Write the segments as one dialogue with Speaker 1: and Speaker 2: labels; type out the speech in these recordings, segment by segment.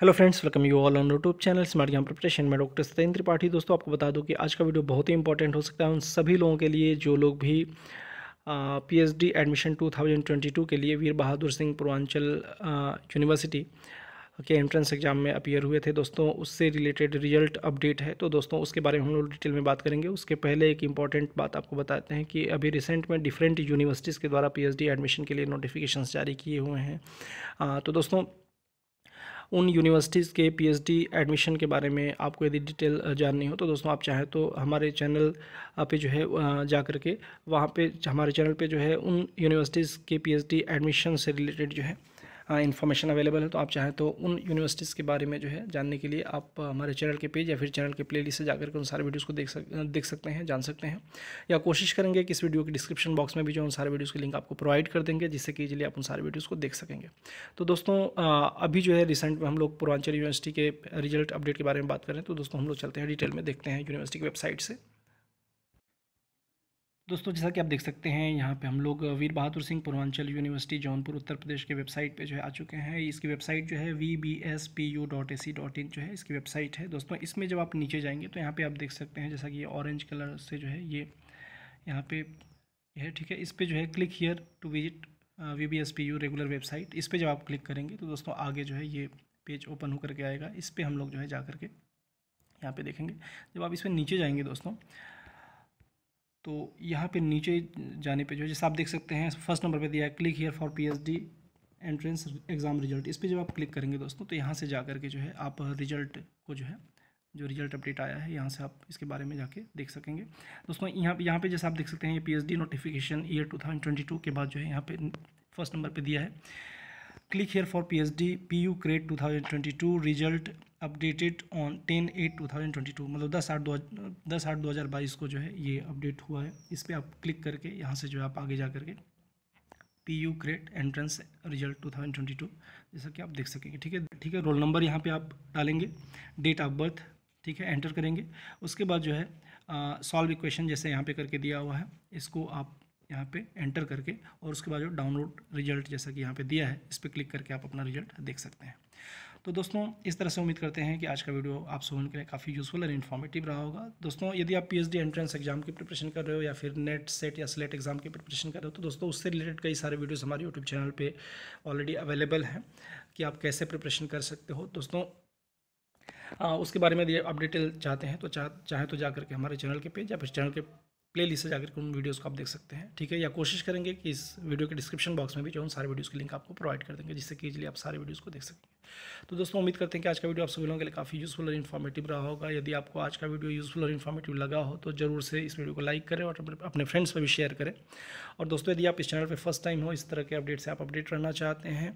Speaker 1: hello friends welcome you all on YouTube channel smart यहाँ preparation में doctor Satyendra Tripathi दोस्तों आपको बता दूं कि आज का वीडियो बहुत ही इंपॉर्टेंट हो सकता है उन सभी लोगों के लिए जो लोग भी पीएचडी एडमिशन 2022 के लिए वीर बहादुर सिंह पूर्वांचल यूनिवर्सिटी के एंट्रेंस एग्जाम में अपियर हुए थे दोस्तों उससे रिलेटेड रिजल्ट अपडेट है तो दोस्तों उसके बारे में हम लोग डिटेल में बात करेंगे उसके पहले एक इंपॉर्टेंट बात आपको बताते हैं कि अभी रिसेंट में डिफरेंट यूनिवर्सिटीज़ के द्वारा पीएचडी एडमिशन के लिए नोटिफिकेशंस जारी किए हुए हैं तो दोस्तों उन यूनिवर्सिटीज़ के पीएचडी एडमिशन के बारे में आपको यदि डिटेल जाननी हो तो दोस्तों आप चाहें तो हमारे चैनल पे जो है जा कर के वहाँ पर हमारे चैनल पर जो है उन यूनिवर्सिटीज़ के पी एडमिशन से रिलेटेड जो है इन्फॉर्मेशन हाँ, अवेलेबल है तो आप चाहें तो उन यूनिवर्सिटीज़ के बारे में जो है जानने के लिए आप हमारे चैनल के पेज या फिर चैनल के प्ले से जाकर के उन सारे वीडियोज़ को देख सक देख सकते हैं जान सकते हैं या कोशिश करेंगे कि इस वीडियो के डिस्क्रिप्शन बॉक्स में भी जो उन सारे वीडियोज़ के लिंक आपको प्रोवाइड कर देंगे जिससे कि इजिली आप उन सारे वीडियोज़ को देख सकेंगे तो दोस्तों अभी जो है रिसेंट में हम लोग पूर्वांचल यूनिवर्सिटी के रिजल्ट अपडेट के बारे में बात करें तो दोस्तों हम लोग चलते हैं डिटेल में देखते हैं यूनिवर्सिटी की वेबसाइट से दोस्तों जैसा कि आप देख सकते हैं यहाँ पे हम लोग वीर बहादुर सिंह पूर्वांचल यूनिवर्सिटी जौनपुर उत्तर प्रदेश के वेबसाइट पे जो है आ चुके हैं इसकी वेबसाइट जो है V B S P U dot A C dot in जो है इसकी वेबसाइट है दोस्तों इसमें जब आप नीचे जाएंगे तो यहाँ पे आप देख सकते हैं जैसा कि ये ऑरेंज कलर से जो है ये यहाँ पे यह है ठीक है इस पर जो है click here to visit V B S P U regular website इस पर जब आप क्लिक करेंगे तो दोस्तों आगे जो है ये पेज ओपन होकर के आएगा इस पर हम लोग जो है जा करके यहाँ पर देखेंगे जब आप इस पर नीचे जाएंगे दोस्तों तो यहाँ पे नीचे जाने पे जो है जैसे आप देख सकते हैं फर्स्ट नंबर पे दिया है click here for PhD entrance exam result इस पर जब आप क्लिक करेंगे दोस्तों तो यहाँ से जा कर के जो है आप रिजल्ट को जो है जो रिजल्ट अपडेट आया है यहाँ से आप इसके बारे में जाके देख सकेंगे दोस्तों यहाँ यहाँ पर जैसे आप देख सकते हैं ये पी नोटिफिकेशन ईयर टू के बाद जो है यहाँ पर फर्स्ट नंबर पर दिया है click here for PhD PU grade 2022 result at two thousand twenty two मतलब दस आठ दो दस आठ दो हज़ार बाईस को जो है ये अपडेट हुआ है इस पर आप क्लिक करके यहाँ से जो है आप आगे जा करके P U CRET entrance result two thousand twenty two जैसा कि आप देख सकेंगे ठीक है ठीक है रोल नंबर यहाँ पे आप डालेंगे डेट ऑफ बर्थ ठीक है एंटर करेंगे उसके बाद जो है सॉल्व इक्वेशन जैसे यहाँ पे करके दिया हुआ है इसको आप यहाँ पे एंटर करके और उसके बाद जो डाउनलोड रिजल्ट जैसा कि यहाँ पे दिया है इस पर क्लिक करके आप अपना रिजल्ट देख सकते हैं तो दोस्तों इस तरह से उम्मीद करते हैं कि आज का वीडियो आप सभी के लिए काफ़ी यूज़फुल और इन्फॉर्मेटिव रहा होगा दोस्तों यदि आप पीएचडी एंट्रेंस एग्जाम की प्रिपरेशन कर रहे हो या फिर नेट सेट या सिलेट एग्जाम की प्रिपरेशन कर रहे हो तो दोस्तों उससे रिलेटेड कई सारे वीडियोज़ हमारे यूट्यूब चैनल पर ऑलरेडी अवेलेबल हैं कि आप कैसे प्रिपरेशन कर सकते हो दोस्तों आ, उसके बारे में यदि आप डिटेल चाहते हैं तो चाह चाहे तो जा करके हमारे चैनल के पेज या फिर चैनल के प्लेलिस्ट से जाकर के उन वीडियोस को आप देख सकते हैं ठीक है या कोशिश करेंगे कि इस वीडियो के डिस्क्रिप्शन बॉक्स में भी जो उन सारे वीडियोस के लिंक आपको प्रोवाइड कर देंगे जिससे कि इजिली आप सारे वीडियोस को देख सकेंगे तो दोस्तों उम्मीद करते हैं कि आज का वीडियो आप सभी लोगों के लिए काफ़ी यूज़फुल और इन्फॉर्मेटिव रहा होगा यदि आपको आज का वीडियो यूज़फुल और इन्फॉर्मेटिव लगा हो तो जरूर से इस वीडियो को लाइक करें और अपने फ्रेंड्स में भी शेयर करें और दोस्तों यदि आप इस चैनल पर फर्स्ट टाइम हो इस तरह के अपडेट से आप अपडेट रहना चाहते हैं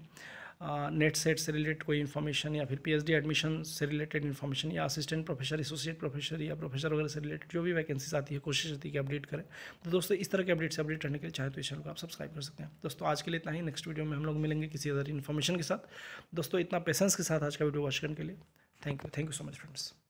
Speaker 1: नेट सेट से रिलेटेड कोई इन्फॉर्मेशन या फिर पीएचडी एडमिशन से रिलेटेड इन्फॉर्मेशन या असिस्टेंट प्रोफेसर एसोसिएट प्रोफेसर या प्रोफेसर वगैरह से रिलेटेड जो भी वैकेंसीज आती है कोशिश होती है कि अपडेट करें तो दोस्तों इस तरह के अपडेट से अपडेट रहने के लिए चाहे तो इस चैनल को आप सब्सक्राइब कर सकते हैं दोस्तों आज के लिए इतना ही नेक्स्ट वीडियो में हम लोग मिलेंगे किसी अदर इन्फॉर्मेशन के साथ दोस्तों इतना पेशेंस के साथ आज का वीडियो वॉच करने के लिए thank you thank you so much friends